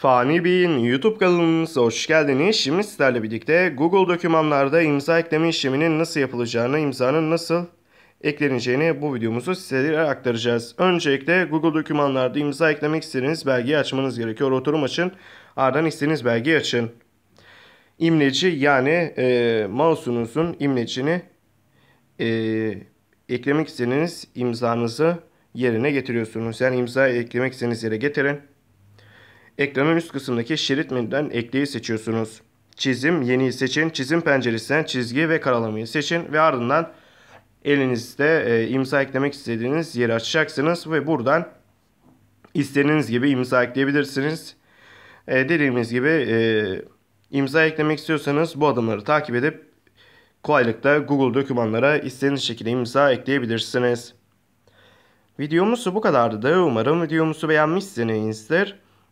Fani Bey'in YouTube kanalımıza hoş geldiniz. Şimdi sizlerle birlikte Google dokümanlarda imza ekleme işleminin nasıl yapılacağını, imzanın nasıl ekleneceğini bu videomuzu sizlere aktaracağız. Öncelikle Google dokümanlarda imza eklemek istediğiniz belgeyi açmanız gerekiyor. Oturum açın, ardından istediğiniz belgeyi açın. İmleci yani e, mouse'unuzun imlecini e, eklemek istediğiniz imzanızı yerine getiriyorsunuz. Yani imza eklemek istediğiniz yere getirin. Ekranın üst kısmındaki şerit menüden ekleyi seçiyorsunuz. Çizim yeniyi seçin. Çizim penceresinden çizgi ve karalamayı seçin ve ardından elinizde e, imza eklemek istediğiniz yeri açacaksınız ve buradan istediğiniz gibi imza ekleyebilirsiniz. E, dediğimiz gibi e, imza eklemek istiyorsanız bu adımları takip edip kolaylıkla Google dokümanlara istediğiniz şekilde imza ekleyebilirsiniz. Videomuzu bu kadardı. Umarım videomuzu beğenmişsinizdir.